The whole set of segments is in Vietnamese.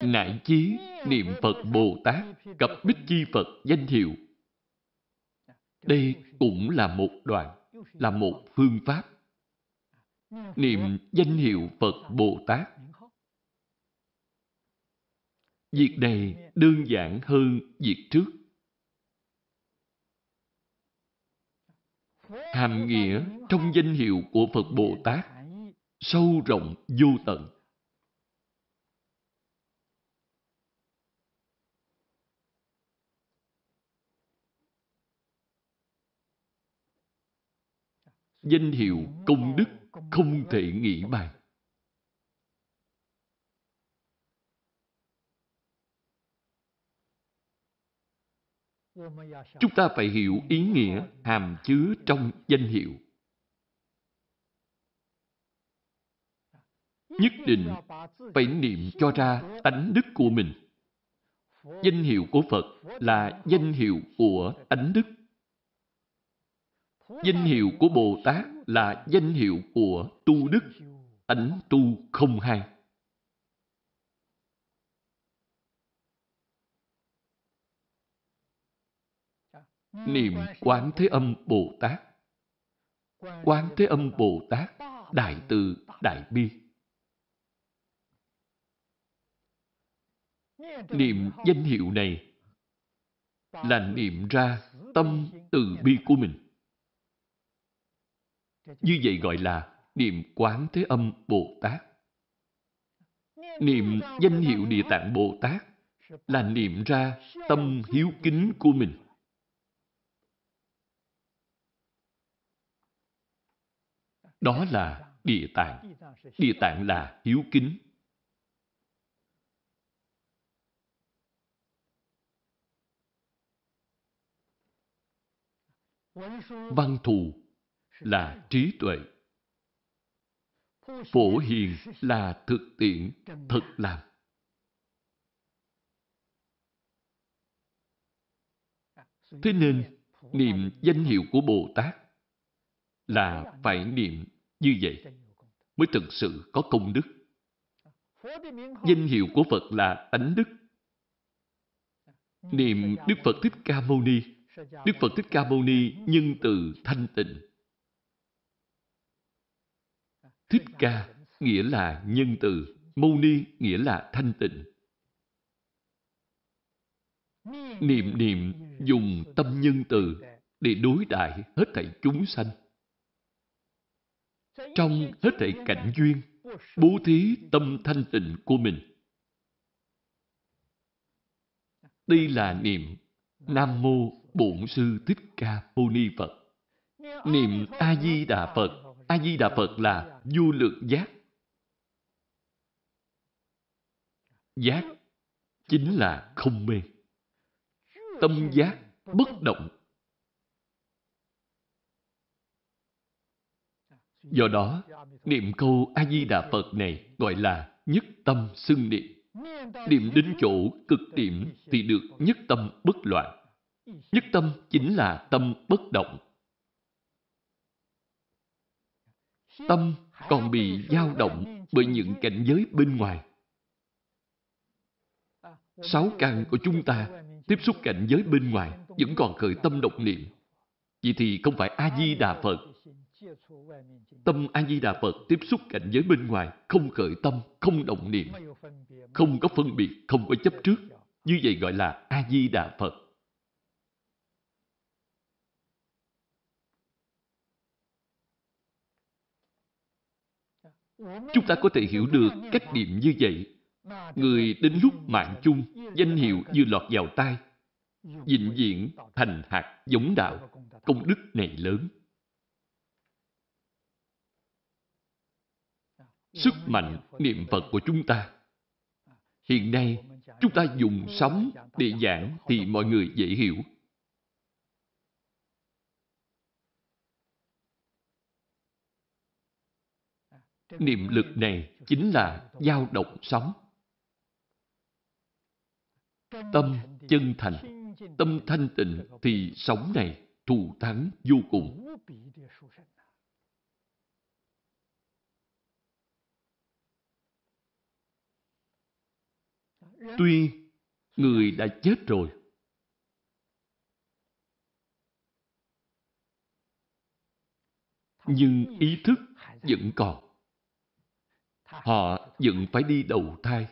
Nại chí niệm Phật Bồ Tát cập bích chi Phật danh hiệu. Đây cũng là một đoạn, là một phương pháp. Niệm danh hiệu Phật Bồ Tát. Việc này đơn giản hơn việc trước. Hàm nghĩa trong danh hiệu của Phật Bồ Tát sâu rộng vô tận. danh hiệu công đức không thể nghĩ bàn. Chúng ta phải hiểu ý nghĩa hàm chứa trong danh hiệu. Nhất định phải niệm cho ra tánh đức của mình. Danh hiệu của Phật là danh hiệu của tánh đức. Danh hiệu của Bồ Tát là danh hiệu của tu đức, tánh tu không hai. Niệm Quán Thế Âm Bồ Tát Quán Thế Âm Bồ Tát Đại Từ Đại Bi Niệm danh hiệu này là niệm ra tâm từ bi của mình. Như vậy gọi là niệm quán thế âm Bồ Tát. Niệm danh hiệu địa tạng Bồ Tát là niệm ra tâm hiếu kính của mình. Đó là địa tạng. Địa tạng là hiếu kính. Văn thù là trí tuệ. Phổ hiền là thực tiễn, thực làm. Thế nên, niệm danh hiệu của Bồ Tát là phải niệm như vậy mới thực sự có công đức. Danh hiệu của Phật là tánh đức. Niệm Đức Phật Thích Ca Mâu Ni. Đức Phật Thích Ca Mâu Ni nhân từ thanh tịnh. Thích ca nghĩa là nhân từ, mâu ni nghĩa là thanh tịnh. Niệm niệm dùng tâm nhân từ để đối đại hết thảy chúng sanh. Trong hết thảy cảnh duyên, bố thí tâm thanh tịnh của mình. Đây là niệm Nam Mô Bổn Sư Thích Ca Mâu Ni Phật. Niệm A Di Đà Phật a di đà phật là vô lượng giác giác chính là không mê tâm giác bất động do đó niệm câu a di đà phật này gọi là nhất tâm xưng niệm niệm đến chỗ cực điểm thì được nhất tâm bất loạn nhất tâm chính là tâm bất động tâm còn bị dao động bởi những cảnh giới bên ngoài. Sáu căn của chúng ta tiếp xúc cảnh giới bên ngoài vẫn còn khởi tâm độc niệm. Vậy thì không phải A-di-đà Phật. Tâm A-di-đà Phật tiếp xúc cảnh giới bên ngoài, không khởi tâm, không động niệm, không có phân biệt, không có chấp trước. Như vậy gọi là A-di-đà Phật. Chúng ta có thể hiểu được cách điểm như vậy. Người đến lúc mạng chung, danh hiệu như lọt vào tai. Dịnh diện thành hạt giống đạo, công đức này lớn. Sức mạnh niệm Phật của chúng ta. Hiện nay, chúng ta dùng sóng để giảng thì mọi người dễ hiểu. Niệm lực này chính là dao động sóng. Tâm chân thành, tâm thanh tịnh thì sóng này thù thắng vô cùng. Tuy người đã chết rồi, nhưng ý thức vẫn còn. Họ vẫn phải đi đầu thai.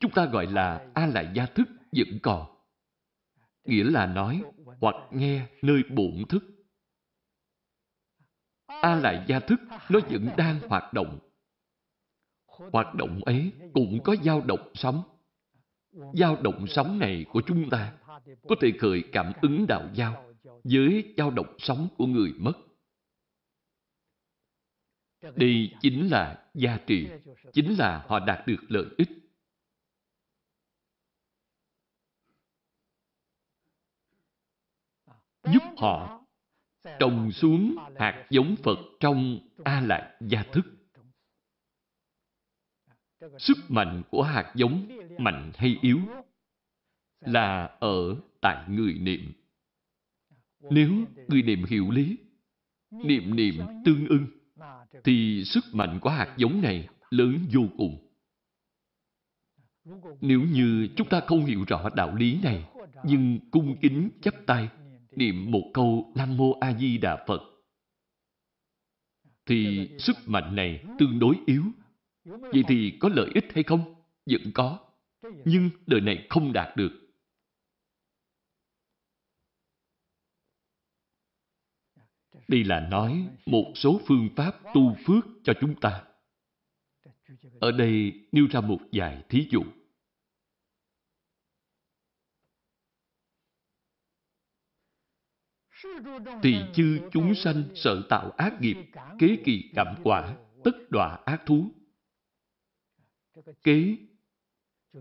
Chúng ta gọi là A-lại gia thức vẫn còn. Nghĩa là nói hoặc nghe nơi bổn thức. A-lại gia thức nó vẫn đang hoạt động. Hoạt động ấy cũng có dao động sóng. Dao động sóng này của chúng ta có thể khởi cảm ứng đạo giao với dao động sóng của người mất đây chính là gia trị, chính là họ đạt được lợi ích. Giúp họ trồng xuống hạt giống Phật trong A-lạc gia thức. Sức mạnh của hạt giống mạnh hay yếu là ở tại người niệm. Nếu người niệm hiểu lý, niệm niệm tương ưng, thì sức mạnh của hạt giống này lớn vô cùng. Nếu như chúng ta không hiểu rõ đạo lý này, nhưng cung kính chấp tay, niệm một câu Nam Mô A Di Đà Phật, thì sức mạnh này tương đối yếu. Vậy thì có lợi ích hay không? Vẫn có. Nhưng đời này không đạt được. Đây là nói một số phương pháp tu phước cho chúng ta. Ở đây nêu ra một vài thí dụ. Tỳ chư chúng sanh sợ tạo ác nghiệp, kế kỳ cảm quả, tất đọa ác thú. Kế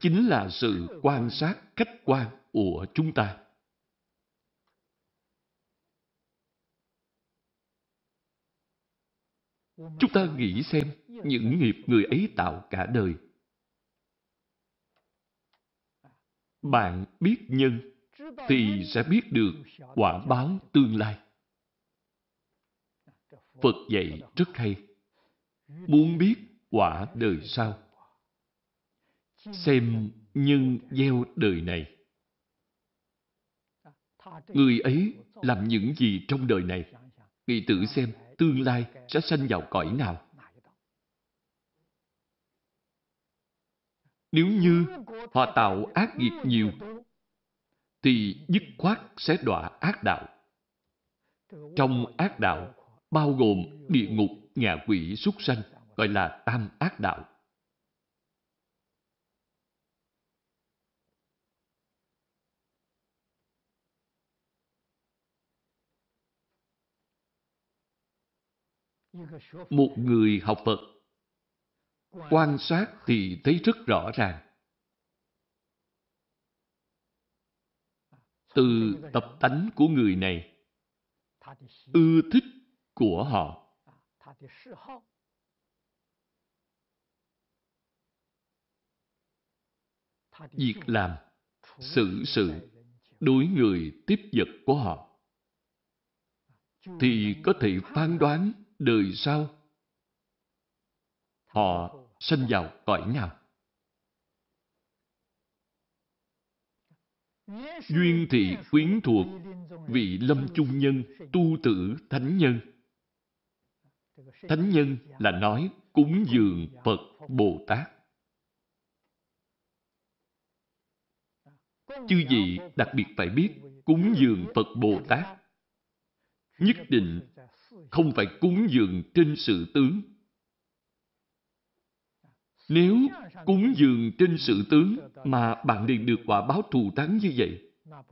chính là sự quan sát khách quan của chúng ta. Chúng ta nghĩ xem những nghiệp người ấy tạo cả đời. Bạn biết nhân thì sẽ biết được quả báo tương lai. Phật dạy rất hay. Muốn biết quả đời sau. Xem nhân gieo đời này. Người ấy làm những gì trong đời này? Nghĩ tự xem tương lai sẽ sanh vào cõi nào. Nếu như họ tạo ác nghiệp nhiều, thì dứt khoát sẽ đọa ác đạo. Trong ác đạo, bao gồm địa ngục, ngạ quỷ, súc sanh, gọi là tam ác đạo. Một người học Phật quan sát thì thấy rất rõ ràng. Từ tập tánh của người này, ưa thích của họ. Việc làm, sự sự, đối người tiếp vật của họ thì có thể phán đoán đời sau họ sinh vào cõi nào duyên thị quyến thuộc vị lâm chung nhân tu tử thánh nhân thánh nhân là nói cúng dường phật bồ tát chư vị đặc biệt phải biết cúng dường phật bồ tát nhất định không phải cúng dường trên sự tướng. Nếu cúng dường trên sự tướng mà bạn liền được quả báo thù thắng như vậy,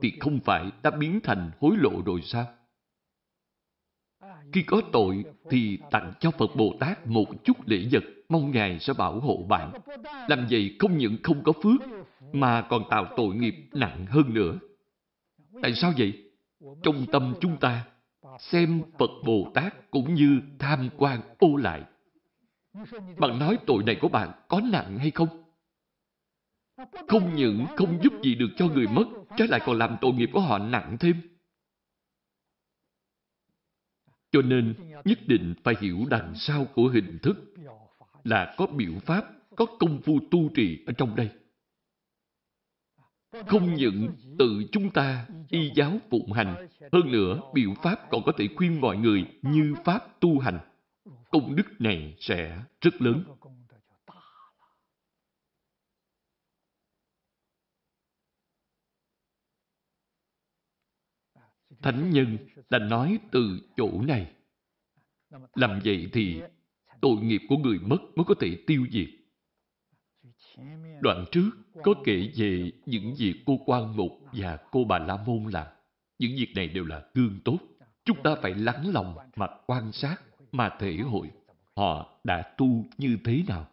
thì không phải đã biến thành hối lộ rồi sao? Khi có tội thì tặng cho Phật Bồ Tát một chút lễ vật, mong Ngài sẽ bảo hộ bạn. Làm vậy không những không có phước, mà còn tạo tội nghiệp nặng hơn nữa. Tại sao vậy? Trong tâm chúng ta xem Phật Bồ Tát cũng như tham quan ô lại. Bạn nói tội này của bạn có nặng hay không? Không những không giúp gì được cho người mất, trái lại còn làm tội nghiệp của họ nặng thêm. Cho nên, nhất định phải hiểu đằng sau của hình thức là có biểu pháp, có công phu tu trì ở trong đây không những tự chúng ta y giáo phụng hành, hơn nữa biểu pháp còn có thể khuyên mọi người như pháp tu hành. Công đức này sẽ rất lớn. Thánh nhân đã nói từ chỗ này. Làm vậy thì tội nghiệp của người mất mới có thể tiêu diệt. Đoạn trước có kể về những việc cô quan Mục và cô Bà La Môn làm. Những việc này đều là gương tốt. Chúng ta phải lắng lòng mà quan sát, mà thể hội họ đã tu như thế nào.